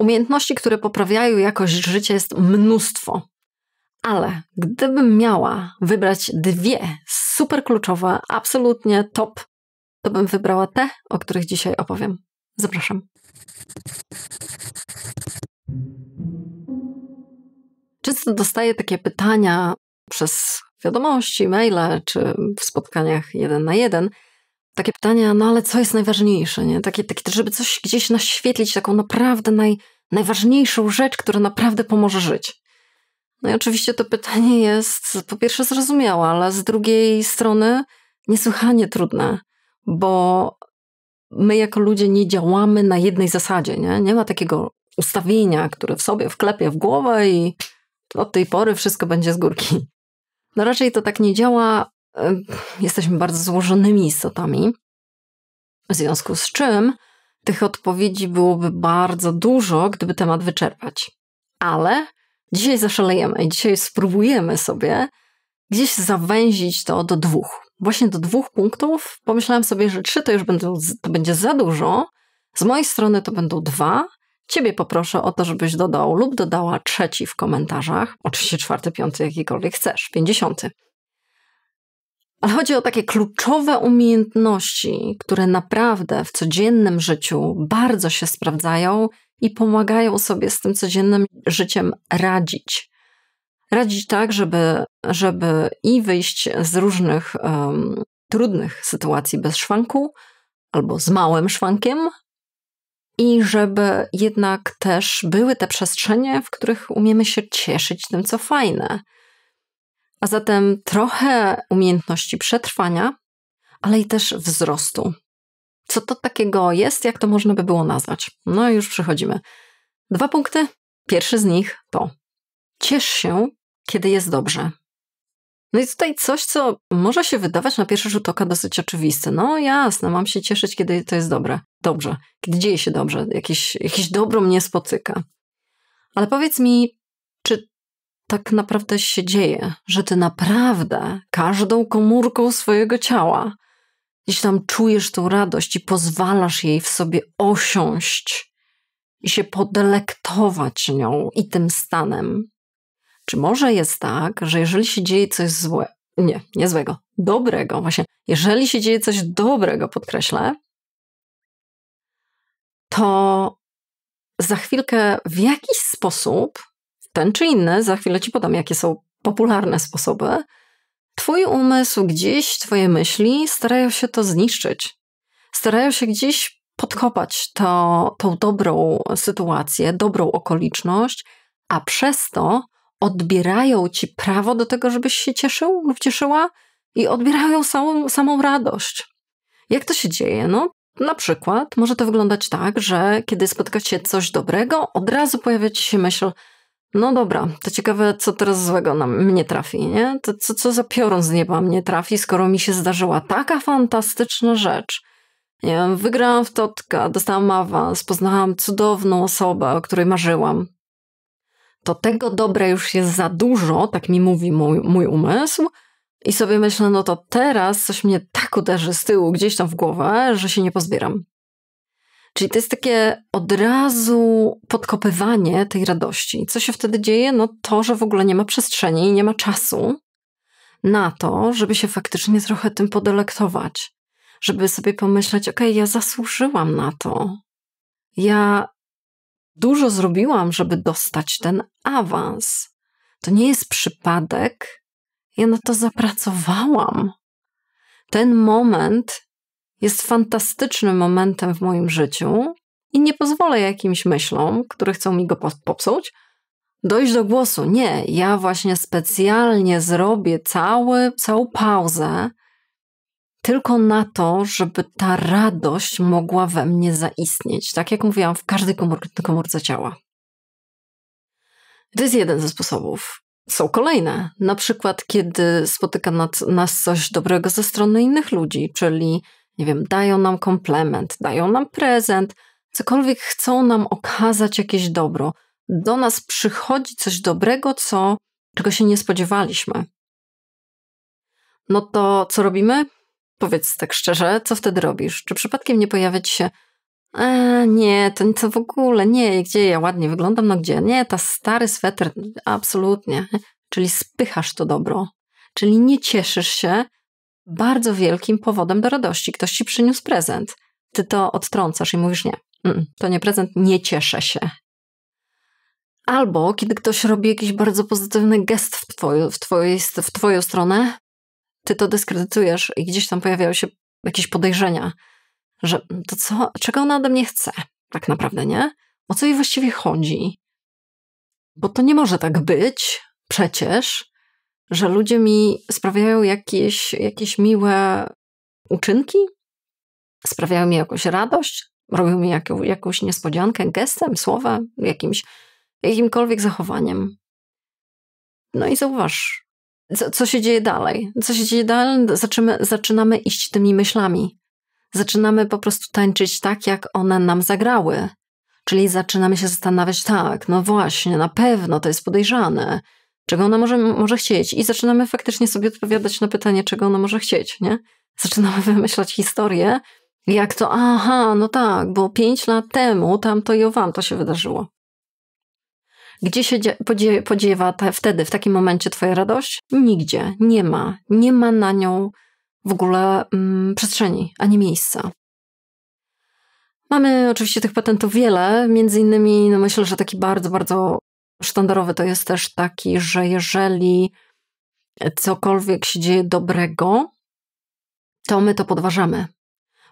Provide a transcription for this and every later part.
Umiejętności, które poprawiają jakość życia, jest mnóstwo. Ale gdybym miała wybrać dwie super kluczowe, absolutnie top, to bym wybrała te, o których dzisiaj opowiem. Zapraszam. Często dostaję takie pytania przez wiadomości, maile czy w spotkaniach jeden na jeden – takie pytania, no ale co jest najważniejsze, nie? Takie, takie, żeby coś gdzieś naświetlić, taką naprawdę naj, najważniejszą rzecz, która naprawdę pomoże żyć. No i oczywiście to pytanie jest po pierwsze zrozumiałe, ale z drugiej strony niesłychanie trudne, bo my jako ludzie nie działamy na jednej zasadzie, nie? Nie ma takiego ustawienia, które w sobie wklepie w głowę i od tej pory wszystko będzie z górki. No raczej to tak nie działa, jesteśmy bardzo złożonymi istotami, w związku z czym tych odpowiedzi byłoby bardzo dużo, gdyby temat wyczerpać. Ale dzisiaj zaszalejemy i dzisiaj spróbujemy sobie gdzieś zawęzić to do dwóch. Właśnie do dwóch punktów. Pomyślałam sobie, że trzy to już będą, to będzie za dużo. Z mojej strony to będą dwa. Ciebie poproszę o to, żebyś dodał lub dodała trzeci w komentarzach. Oczywiście czwarty, piąty, jakikolwiek chcesz. Pięćdziesiąty. Ale chodzi o takie kluczowe umiejętności, które naprawdę w codziennym życiu bardzo się sprawdzają i pomagają sobie z tym codziennym życiem radzić. Radzić tak, żeby, żeby i wyjść z różnych um, trudnych sytuacji bez szwanku albo z małym szwankiem, i żeby jednak też były te przestrzenie, w których umiemy się cieszyć tym, co fajne a zatem trochę umiejętności przetrwania, ale i też wzrostu. Co to takiego jest, jak to można by było nazwać? No i już przechodzimy. Dwa punkty. Pierwszy z nich to ciesz się, kiedy jest dobrze. No i tutaj coś, co może się wydawać na pierwszy rzut oka dosyć oczywiste. No jasne, mam się cieszyć, kiedy to jest dobre. Dobrze, kiedy dzieje się dobrze, jakieś, jakieś dobro mnie spotyka. Ale powiedz mi, tak naprawdę się dzieje, że ty naprawdę każdą komórką swojego ciała gdzieś tam czujesz tą radość i pozwalasz jej w sobie osiąść i się podelektować nią i tym stanem. Czy może jest tak, że jeżeli się dzieje coś złego, nie, nie złego, dobrego, właśnie, jeżeli się dzieje coś dobrego, podkreślę, to za chwilkę w jakiś sposób ten czy inny, za chwilę ci podam, jakie są popularne sposoby, twój umysł gdzieś, twoje myśli starają się to zniszczyć. Starają się gdzieś podkopać to, tą dobrą sytuację, dobrą okoliczność, a przez to odbierają ci prawo do tego, żebyś się cieszył lub cieszyła i odbierają samą, samą radość. Jak to się dzieje? No, na przykład może to wyglądać tak, że kiedy spotka się coś dobrego, od razu pojawia ci się myśl, no dobra, to ciekawe, co teraz złego na mnie trafi, nie? To co, co za piorun z nieba mnie trafi, skoro mi się zdarzyła taka fantastyczna rzecz. Nie wygrałam w Totka, dostałam awans, poznałam cudowną osobę, o której marzyłam. To tego dobra już jest za dużo, tak mi mówi mój, mój umysł, i sobie myślę, no to teraz coś mnie tak uderzy z tyłu gdzieś tam w głowę, że się nie pozbieram. Czyli to jest takie od razu podkopywanie tej radości. Co się wtedy dzieje? No to, że w ogóle nie ma przestrzeni i nie ma czasu na to, żeby się faktycznie trochę tym podelektować. Żeby sobie pomyśleć, okej, okay, ja zasłużyłam na to. Ja dużo zrobiłam, żeby dostać ten awans. To nie jest przypadek. Ja na to zapracowałam. Ten moment jest fantastycznym momentem w moim życiu i nie pozwolę jakimś myślom, które chcą mi go popsuć, dojść do głosu. Nie, ja właśnie specjalnie zrobię cały, całą pauzę tylko na to, żeby ta radość mogła we mnie zaistnieć. Tak jak mówiłam, w każdej komórce ciała. To jest jeden ze sposobów. Są kolejne. Na przykład, kiedy spotyka nas coś dobrego ze strony innych ludzi, czyli nie wiem, dają nam komplement, dają nam prezent, cokolwiek chcą nam okazać jakieś dobro. Do nas przychodzi coś dobrego, co, czego się nie spodziewaliśmy. No to co robimy? Powiedz tak szczerze, co wtedy robisz? Czy przypadkiem nie pojawia ci się a nie, to nic w ogóle, nie, gdzie ja ładnie wyglądam, no gdzie? Nie, ta stary sweter, absolutnie. Czyli spychasz to dobro. Czyli nie cieszysz się, bardzo wielkim powodem do radości. Ktoś ci przyniósł prezent. Ty to odtrącasz i mówisz nie. Mm, mm, to nie prezent, nie cieszę się. Albo kiedy ktoś robi jakiś bardzo pozytywny gest w, w, twojej, w twoją stronę, ty to dyskredytujesz i gdzieś tam pojawiają się jakieś podejrzenia, że to co, czego ona ode mnie chce, tak naprawdę, nie? O co jej właściwie chodzi? Bo to nie może tak być, przecież że ludzie mi sprawiają jakieś, jakieś miłe uczynki, sprawiają mi jakąś radość, robią mi jaką, jakąś niespodziankę gestem, słowem, jakimś, jakimkolwiek zachowaniem. No i zauważ, co, co się dzieje dalej. Co się dzieje dalej? Zaczynamy, zaczynamy iść tymi myślami. Zaczynamy po prostu tańczyć tak, jak one nam zagrały. Czyli zaczynamy się zastanawiać, tak, no właśnie, na pewno to jest podejrzane czego ona może, może chcieć. I zaczynamy faktycznie sobie odpowiadać na pytanie, czego ona może chcieć, nie? Zaczynamy wymyślać historię, jak to, aha, no tak, bo pięć lat temu tamto i wam to się wydarzyło. Gdzie się podzie podziewa te, wtedy, w takim momencie twoja radość? Nigdzie. Nie ma. Nie ma na nią w ogóle mm, przestrzeni, ani miejsca. Mamy oczywiście tych patentów wiele, między innymi no myślę, że taki bardzo, bardzo sztandarowy to jest też taki, że jeżeli cokolwiek się dzieje dobrego, to my to podważamy,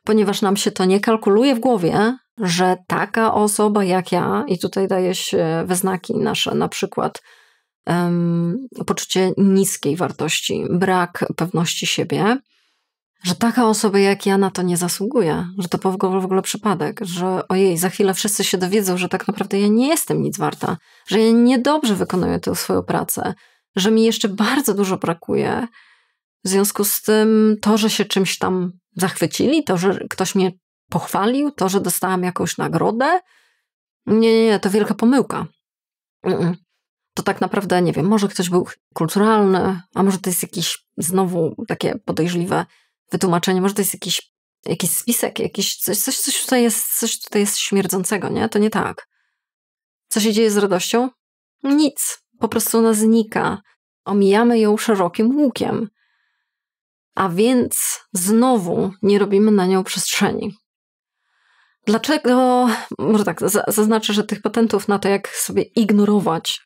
ponieważ nam się to nie kalkuluje w głowie, że taka osoba jak ja, i tutaj daje się wyznaki nasze, na przykład um, poczucie niskiej wartości, brak pewności siebie, że taka osoba jak ja na to nie zasługuje, że to w ogóle, w ogóle przypadek, że ojej, za chwilę wszyscy się dowiedzą, że tak naprawdę ja nie jestem nic warta, że ja niedobrze wykonuję tę swoją pracę, że mi jeszcze bardzo dużo brakuje. W związku z tym to, że się czymś tam zachwycili, to, że ktoś mnie pochwalił, to, że dostałam jakąś nagrodę, nie, nie, nie to wielka pomyłka. To tak naprawdę, nie wiem, może ktoś był kulturalny, a może to jest jakieś znowu takie podejrzliwe wytłumaczenie, może to jest jakiś, jakiś spisek, jakiś coś, coś, coś, tutaj jest, coś tutaj jest śmierdzącego, nie? To nie tak. Co się dzieje z radością? Nic. Po prostu ona znika. Omijamy ją szerokim łukiem. A więc znowu nie robimy na nią przestrzeni. Dlaczego, może tak, zaznaczę, że tych patentów na to, jak sobie ignorować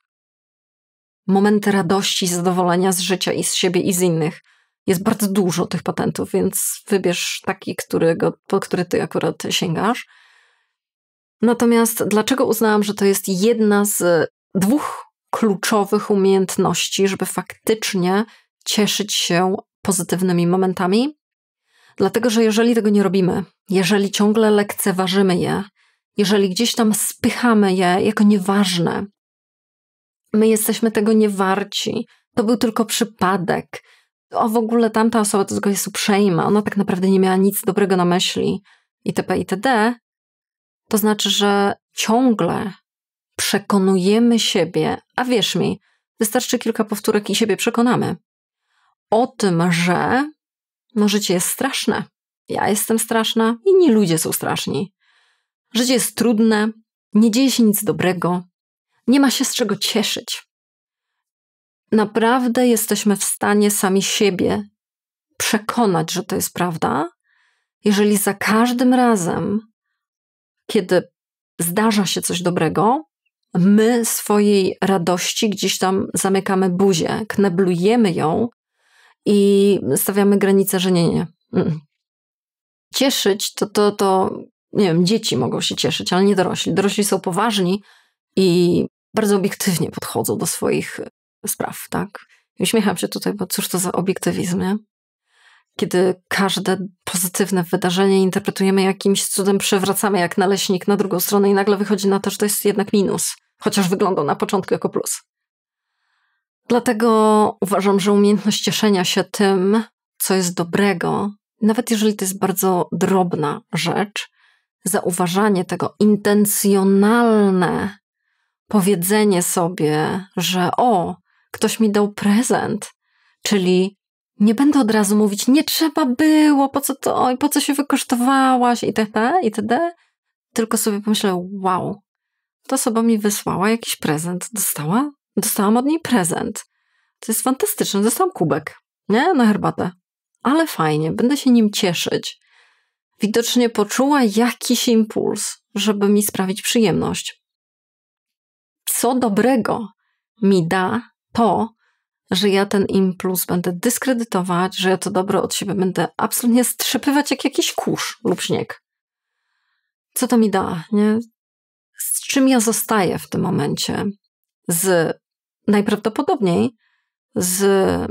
momenty radości, zadowolenia z życia i z siebie i z innych, jest bardzo dużo tych patentów, więc wybierz taki, którego, po który ty akurat sięgasz. Natomiast dlaczego uznałam, że to jest jedna z dwóch kluczowych umiejętności, żeby faktycznie cieszyć się pozytywnymi momentami? Dlatego, że jeżeli tego nie robimy, jeżeli ciągle lekceważymy je, jeżeli gdzieś tam spychamy je jako nieważne, my jesteśmy tego niewarci, to był tylko przypadek, o w ogóle tamta osoba to tylko jest uprzejma, ona tak naprawdę nie miała nic dobrego na myśli itp. itd. To znaczy, że ciągle przekonujemy siebie, a wierz mi, wystarczy kilka powtórek i siebie przekonamy o tym, że no, życie jest straszne. Ja jestem straszna, inni ludzie są straszni. Życie jest trudne, nie dzieje się nic dobrego, nie ma się z czego cieszyć naprawdę jesteśmy w stanie sami siebie przekonać, że to jest prawda, jeżeli za każdym razem, kiedy zdarza się coś dobrego, my swojej radości gdzieś tam zamykamy buzię, kneblujemy ją i stawiamy granicę, że nie, nie. Mm. Cieszyć to, to, to, nie wiem, dzieci mogą się cieszyć, ale nie dorośli. Dorośli są poważni i bardzo obiektywnie podchodzą do swoich spraw, tak? I uśmiecham się tutaj, bo cóż to za obiektywizm, nie? Kiedy każde pozytywne wydarzenie interpretujemy jakimś cudem, przewracamy jak naleśnik na drugą stronę i nagle wychodzi na to, że to jest jednak minus, chociaż wyglądał na początku jako plus. Dlatego uważam, że umiejętność cieszenia się tym, co jest dobrego, nawet jeżeli to jest bardzo drobna rzecz, zauważanie tego, intencjonalne powiedzenie sobie, że o, ktoś mi dał prezent, czyli nie będę od razu mówić, nie trzeba było, po co to, oj, po co się wykosztowałaś itd., itd., tylko sobie pomyślę, wow, ta osoba mi wysłała jakiś prezent, dostała? Dostałam od niej prezent. To jest fantastyczne, dostałam kubek, nie? Na herbatę. Ale fajnie, będę się nim cieszyć. Widocznie poczuła jakiś impuls, żeby mi sprawić przyjemność. Co dobrego mi da to, że ja ten impuls będę dyskredytować, że ja to dobro od siebie będę absolutnie strzepywać jak jakiś kurz lub śnieg. Co to mi da, nie? Z czym ja zostaję w tym momencie? Z najprawdopodobniej z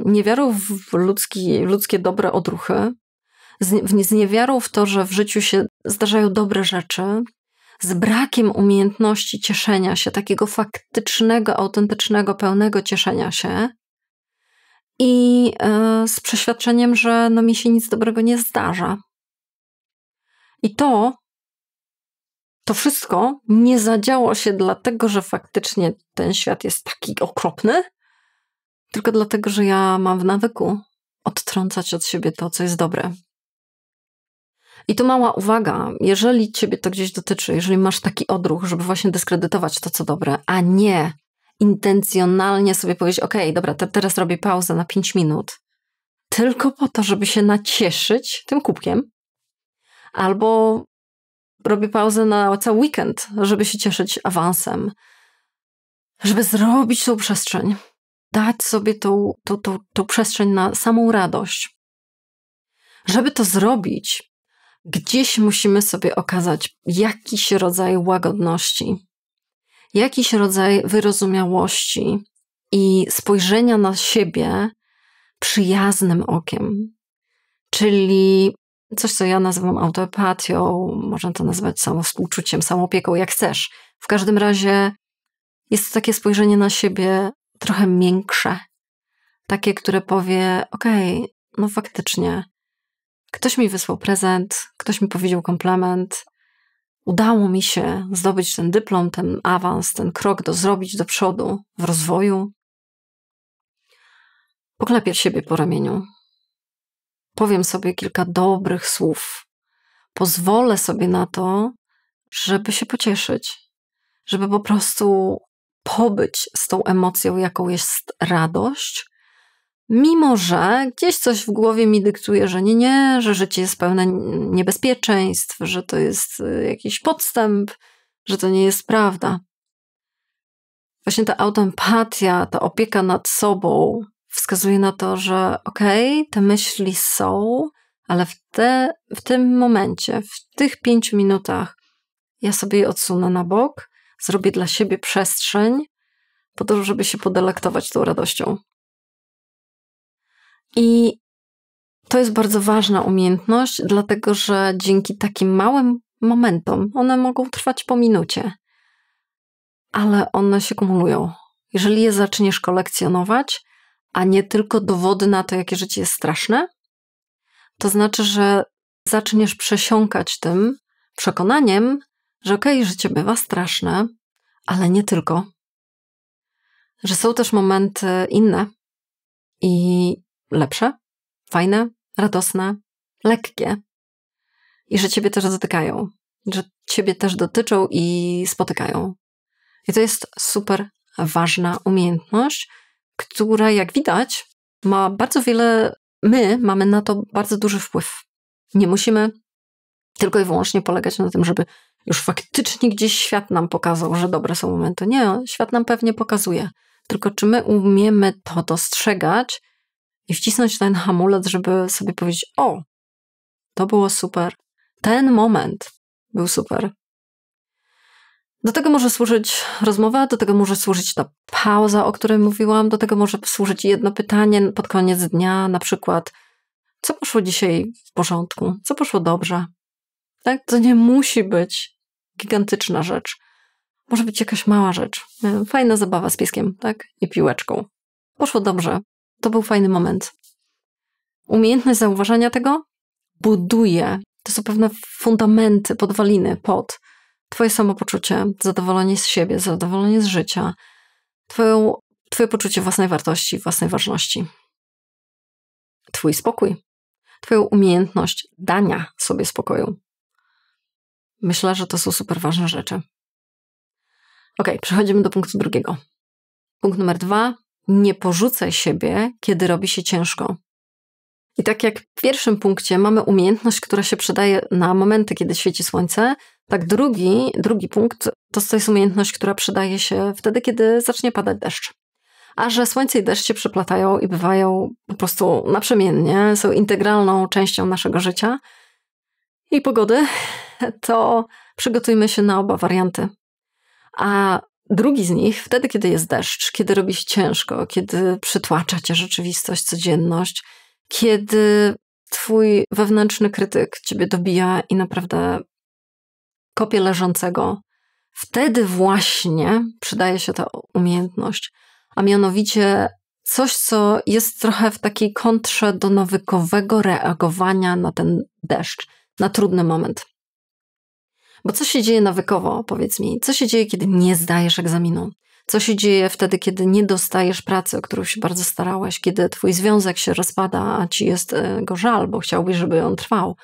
niewiarą w ludzki, ludzkie dobre odruchy, z, z niewiarą w to, że w życiu się zdarzają dobre rzeczy, z brakiem umiejętności cieszenia się, takiego faktycznego, autentycznego, pełnego cieszenia się i e, z przeświadczeniem, że no mi się nic dobrego nie zdarza. I to, to wszystko nie zadziało się dlatego, że faktycznie ten świat jest taki okropny, tylko dlatego, że ja mam w nawyku odtrącać od siebie to, co jest dobre, i tu mała uwaga, jeżeli ciebie to gdzieś dotyczy, jeżeli masz taki odruch, żeby właśnie dyskredytować to, co dobre, a nie intencjonalnie sobie powiedzieć, ok, dobra, te, teraz robię pauzę na 5 minut, tylko po to, żeby się nacieszyć tym kubkiem, albo robię pauzę na cały weekend, żeby się cieszyć awansem, żeby zrobić tą przestrzeń, dać sobie tą, tą, tą, tą przestrzeń na samą radość. Żeby to zrobić, gdzieś musimy sobie okazać jakiś rodzaj łagodności, jakiś rodzaj wyrozumiałości i spojrzenia na siebie przyjaznym okiem. Czyli coś, co ja nazywam autopatią, można to nazwać samowspółczuciem, samopieką, jak chcesz. W każdym razie jest to takie spojrzenie na siebie trochę miększe. Takie, które powie: Okej, okay, no faktycznie, Ktoś mi wysłał prezent, ktoś mi powiedział komplement. Udało mi się zdobyć ten dyplom, ten awans, ten krok do zrobić do przodu w rozwoju. Poklepię siebie po ramieniu. Powiem sobie kilka dobrych słów. Pozwolę sobie na to, żeby się pocieszyć, żeby po prostu pobyć z tą emocją, jaką jest radość, Mimo, że gdzieś coś w głowie mi dyktuje, że nie, nie, że życie jest pełne niebezpieczeństw, że to jest y, jakiś podstęp, że to nie jest prawda. Właśnie ta autoempatia, ta opieka nad sobą wskazuje na to, że okej, okay, te myśli są, ale w, te, w tym momencie, w tych pięciu minutach, ja sobie je odsunę na bok, zrobię dla siebie przestrzeń, po to, żeby się podelektować tą radością. I to jest bardzo ważna umiejętność, dlatego że dzięki takim małym momentom, one mogą trwać po minucie, ale one się kumulują. Jeżeli je zaczniesz kolekcjonować, a nie tylko dowody na to, jakie życie jest straszne, to znaczy, że zaczniesz przesiąkać tym przekonaniem, że okej, okay, życie bywa straszne, ale nie tylko. Że są też momenty inne i lepsze, fajne, radosne, lekkie i że ciebie też dotykają, że ciebie też dotyczą i spotykają. I to jest super ważna umiejętność, która jak widać ma bardzo wiele, my mamy na to bardzo duży wpływ. Nie musimy tylko i wyłącznie polegać na tym, żeby już faktycznie gdzieś świat nam pokazał, że dobre są momenty. Nie, świat nam pewnie pokazuje. Tylko czy my umiemy to dostrzegać i wcisnąć ten hamulec, żeby sobie powiedzieć: O, to było super. Ten moment był super. Do tego może służyć rozmowa, do tego może służyć ta pauza, o której mówiłam, do tego może służyć jedno pytanie pod koniec dnia, na przykład, co poszło dzisiaj w porządku, co poszło dobrze. Tak? To nie musi być gigantyczna rzecz. Może być jakaś mała rzecz. E, fajna zabawa z pieskiem, tak? I piłeczką. Poszło dobrze to był fajny moment. Umiejętność zauważania tego buduje, to są pewne fundamenty, podwaliny pod Twoje samopoczucie, zadowolenie z siebie, zadowolenie z życia, twoją, Twoje poczucie własnej wartości, własnej ważności, Twój spokój, Twoją umiejętność dania sobie spokoju. Myślę, że to są super ważne rzeczy. Ok, przechodzimy do punktu drugiego. Punkt numer dwa nie porzucaj siebie, kiedy robi się ciężko. I tak jak w pierwszym punkcie mamy umiejętność, która się przydaje na momenty, kiedy świeci słońce, tak drugi, drugi punkt to, jest umiejętność, która przydaje się wtedy, kiedy zacznie padać deszcz. A że słońce i deszcz się przeplatają i bywają po prostu naprzemiennie, są integralną częścią naszego życia i pogody, to przygotujmy się na oba warianty. A Drugi z nich, wtedy, kiedy jest deszcz, kiedy robi się ciężko, kiedy przytłacza cię rzeczywistość, codzienność, kiedy twój wewnętrzny krytyk ciebie dobija i naprawdę kopie leżącego, wtedy właśnie przydaje się ta umiejętność, a mianowicie coś, co jest trochę w takiej kontrze do nawykowego reagowania na ten deszcz, na trudny moment. Bo co się dzieje nawykowo, powiedz mi? Co się dzieje, kiedy nie zdajesz egzaminu? Co się dzieje wtedy, kiedy nie dostajesz pracy, o którą się bardzo starałeś, kiedy twój związek się rozpada, a ci jest e, go żal, bo chciałbyś, żeby on trwał?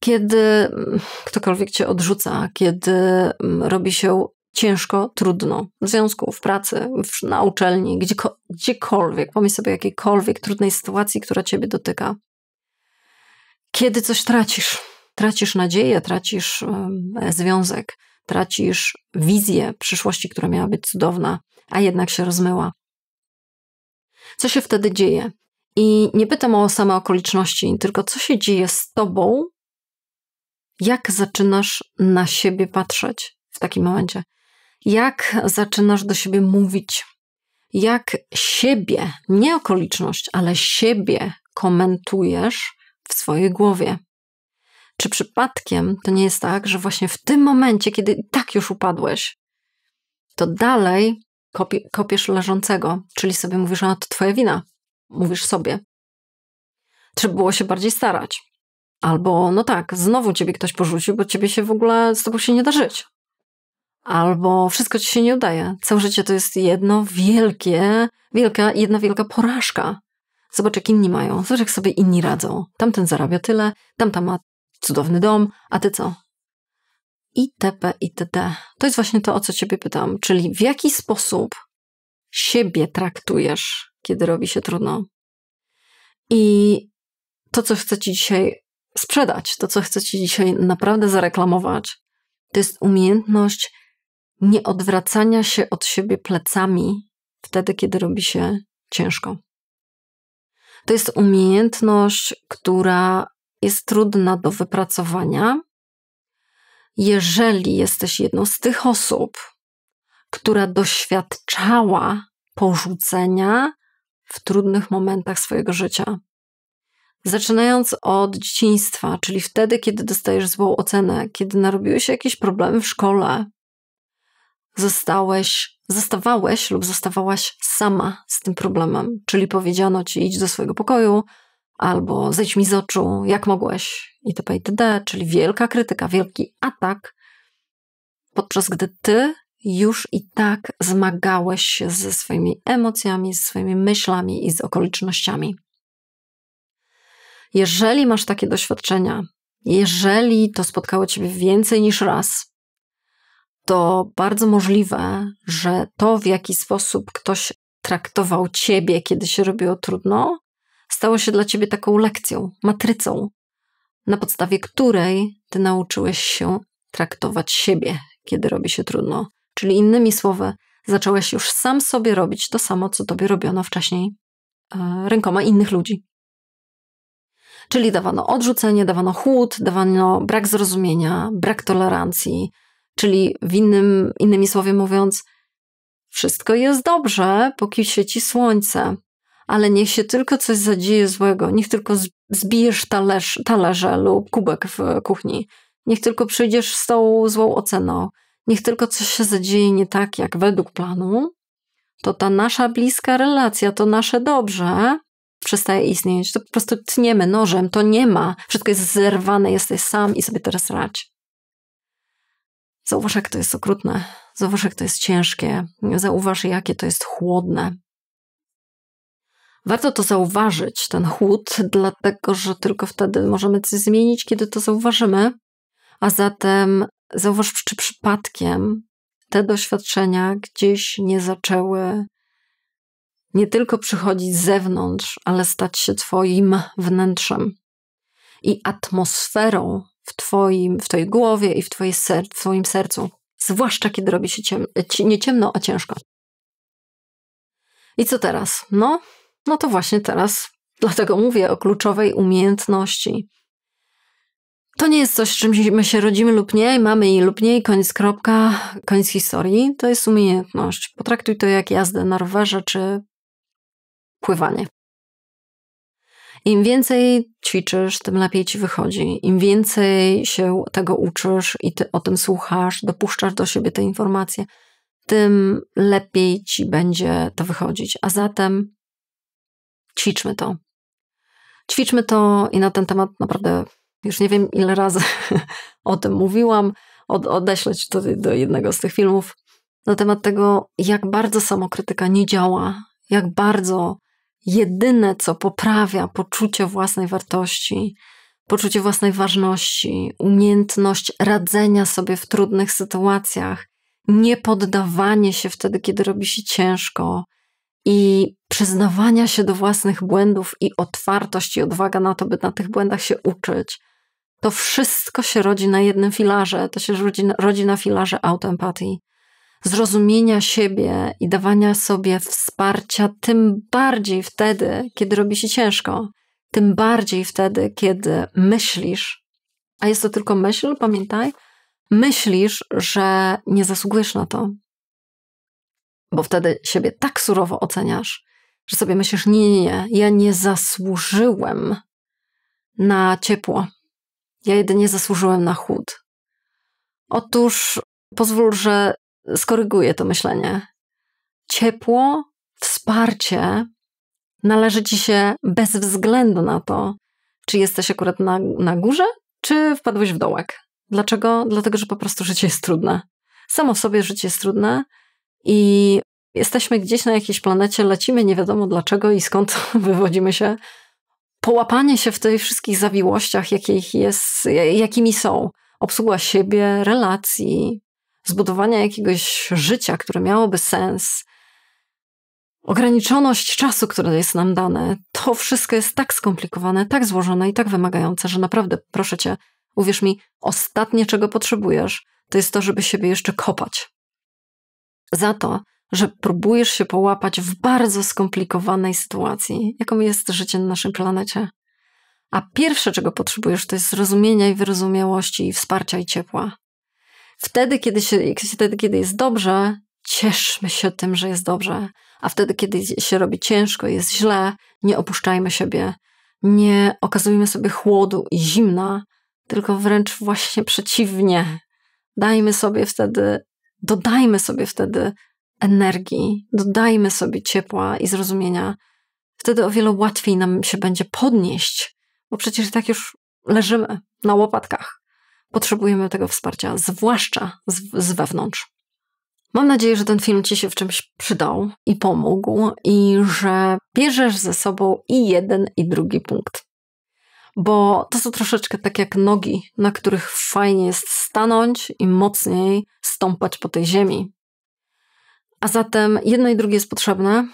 Kiedy mm, ktokolwiek cię odrzuca, kiedy mm, robi się ciężko, trudno w związku, w pracy, w, na uczelni, gdzieko, gdziekolwiek, pomyśl sobie jakiejkolwiek trudnej sytuacji, która ciebie dotyka. Kiedy coś tracisz, tracisz nadzieję, tracisz związek, tracisz wizję przyszłości, która miała być cudowna, a jednak się rozmyła. Co się wtedy dzieje? I nie pytam o same okoliczności, tylko co się dzieje z tobą, jak zaczynasz na siebie patrzeć w takim momencie, jak zaczynasz do siebie mówić, jak siebie, nie okoliczność, ale siebie komentujesz w swojej głowie. Czy przypadkiem to nie jest tak, że właśnie w tym momencie, kiedy i tak już upadłeś, to dalej kopie, kopiesz leżącego, czyli sobie mówisz, że to twoja wina. Mówisz sobie. Trzeba było się bardziej starać. Albo, no tak, znowu ciebie ktoś porzucił, bo ciebie się w ogóle, z tobą się nie da żyć. Albo wszystko ci się nie udaje. Całe życie to jest jedno wielkie, wielka, jedna wielka porażka. Zobacz, jak inni mają, zobacz, jak sobie inni radzą. Tamten zarabia tyle, tamta ma cudowny dom, a ty co? ITP, ITD. To jest właśnie to, o co ciebie pytam, czyli w jaki sposób siebie traktujesz, kiedy robi się trudno. I to, co chcę ci dzisiaj sprzedać, to, co chcę ci dzisiaj naprawdę zareklamować, to jest umiejętność nieodwracania się od siebie plecami wtedy, kiedy robi się ciężko. To jest umiejętność, która jest trudna do wypracowania, jeżeli jesteś jedną z tych osób, która doświadczała porzucenia w trudnych momentach swojego życia. Zaczynając od dzieciństwa, czyli wtedy, kiedy dostajesz złą ocenę, kiedy narobiłeś się jakieś problemy w szkole, zostałeś, zostawałeś lub zostawałaś sama z tym problemem, czyli powiedziano ci idź do swojego pokoju, albo zejdź mi z oczu, jak mogłeś, itp. itd., czyli wielka krytyka, wielki atak, podczas gdy ty już i tak zmagałeś się ze swoimi emocjami, ze swoimi myślami i z okolicznościami. Jeżeli masz takie doświadczenia, jeżeli to spotkało ciebie więcej niż raz, to bardzo możliwe, że to, w jaki sposób ktoś traktował ciebie, kiedy się robiło trudno, stało się dla ciebie taką lekcją, matrycą, na podstawie której ty nauczyłeś się traktować siebie, kiedy robi się trudno. Czyli innymi słowy, zacząłeś już sam sobie robić to samo, co tobie robiono wcześniej e, rękoma innych ludzi. Czyli dawano odrzucenie, dawano chłód, dawano brak zrozumienia, brak tolerancji, czyli w innym, innymi słowy mówiąc, wszystko jest dobrze, póki świeci słońce ale niech się tylko coś zadzieje złego, niech tylko zbijesz talerz, talerze lub kubek w kuchni, niech tylko przyjdziesz z tą złą oceną, niech tylko coś się zadzieje nie tak, jak według planu, to ta nasza bliska relacja, to nasze dobrze przestaje istnieć. To po prostu tniemy nożem, to nie ma. Wszystko jest zerwane, jesteś sam i sobie teraz radź. Zauważ, jak to jest okrutne. Zauważ, jak to jest ciężkie. Zauważ, jakie to jest chłodne. Warto to zauważyć, ten chłód, dlatego że tylko wtedy możemy coś zmienić, kiedy to zauważymy. A zatem zauważ, czy przypadkiem te doświadczenia gdzieś nie zaczęły nie tylko przychodzić z zewnątrz, ale stać się Twoim wnętrzem i atmosferą w, twoim, w Twojej głowie i w, twoje ser, w Twoim sercu, zwłaszcza kiedy robi się ciem, nie ciemno, a ciężko. I co teraz? No, no to właśnie teraz dlatego mówię o kluczowej umiejętności. To nie jest coś, czym my się rodzimy lub nie, mamy i lub nie, koniec kropka, koniec historii. To jest umiejętność. Potraktuj to jak jazdę na rowerze czy pływanie. Im więcej ćwiczysz, tym lepiej ci wychodzi. Im więcej się tego uczysz i ty o tym słuchasz, dopuszczasz do siebie te informacje, tym lepiej ci będzie to wychodzić. A zatem ćwiczmy to. Ćwiczmy to i na ten temat naprawdę już nie wiem ile razy o tym mówiłam. Od, odeślę do, do jednego z tych filmów na temat tego, jak bardzo samokrytyka nie działa, jak bardzo jedyne, co poprawia poczucie własnej wartości, poczucie własnej ważności, umiejętność radzenia sobie w trudnych sytuacjach, nie poddawanie się wtedy, kiedy robi się ciężko, i przyznawania się do własnych błędów i otwartość i odwaga na to, by na tych błędach się uczyć. To wszystko się rodzi na jednym filarze, to się rodzi, rodzi na filarze autoempatii. Zrozumienia siebie i dawania sobie wsparcia, tym bardziej wtedy, kiedy robi się ciężko, tym bardziej wtedy, kiedy myślisz, a jest to tylko myśl, pamiętaj, myślisz, że nie zasługujesz na to, bo wtedy siebie tak surowo oceniasz, że sobie myślisz: Nie, nie, nie, ja nie zasłużyłem na ciepło. Ja jedynie zasłużyłem na chód. Otóż pozwól, że skoryguję to myślenie. Ciepło, wsparcie należy ci się bez względu na to, czy jesteś akurat na, na górze, czy wpadłeś w dołek. Dlaczego? Dlatego, że po prostu życie jest trudne. Samo w sobie życie jest trudne i jesteśmy gdzieś na jakiejś planecie, lecimy nie wiadomo dlaczego i skąd wywodzimy się. Połapanie się w tych wszystkich zawiłościach, jakich jest, jakimi są obsługa siebie, relacji, zbudowania jakiegoś życia, które miałoby sens, ograniczoność czasu, które jest nam dane, to wszystko jest tak skomplikowane, tak złożone i tak wymagające, że naprawdę proszę cię, uwierz mi, ostatnie czego potrzebujesz, to jest to, żeby siebie jeszcze kopać za to, że próbujesz się połapać w bardzo skomplikowanej sytuacji, jaką jest życie na naszym planecie. A pierwsze, czego potrzebujesz, to jest zrozumienia i wyrozumiałości, i wsparcia i ciepła. Wtedy kiedy, się, wtedy, kiedy jest dobrze, cieszmy się tym, że jest dobrze. A wtedy, kiedy się robi ciężko, jest źle, nie opuszczajmy siebie. Nie okazujmy sobie chłodu i zimna, tylko wręcz właśnie przeciwnie. Dajmy sobie wtedy dodajmy sobie wtedy energii, dodajmy sobie ciepła i zrozumienia. Wtedy o wiele łatwiej nam się będzie podnieść, bo przecież i tak już leżymy na łopatkach. Potrzebujemy tego wsparcia, zwłaszcza z, z wewnątrz. Mam nadzieję, że ten film Ci się w czymś przydał i pomógł, i że bierzesz ze sobą i jeden, i drugi punkt bo to są troszeczkę tak jak nogi, na których fajnie jest stanąć i mocniej stąpać po tej ziemi. A zatem jedno i drugie jest potrzebne,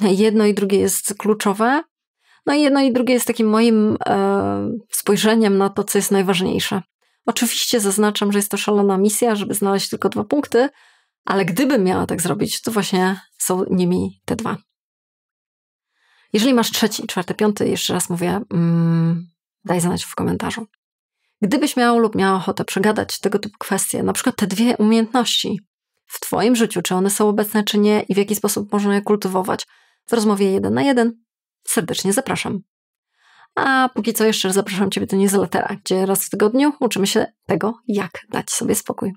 jedno i drugie jest kluczowe, no i jedno i drugie jest takim moim e, spojrzeniem na to, co jest najważniejsze. Oczywiście zaznaczam, że jest to szalona misja, żeby znaleźć tylko dwa punkty, ale gdybym miała tak zrobić, to właśnie są nimi te dwa. Jeżeli masz trzeci, czwarty, piąty, jeszcze raz mówię, mm, Daj znać w komentarzu. Gdybyś miał lub miała ochotę przegadać tego typu kwestie, na przykład te dwie umiejętności w Twoim życiu, czy one są obecne, czy nie i w jaki sposób można je kultywować, w rozmowie jeden na jeden, serdecznie zapraszam. A póki co jeszcze zapraszam Ciebie do newslettera, gdzie raz w tygodniu uczymy się tego, jak dać sobie spokój.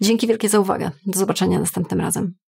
Dzięki wielkie za uwagę. Do zobaczenia następnym razem.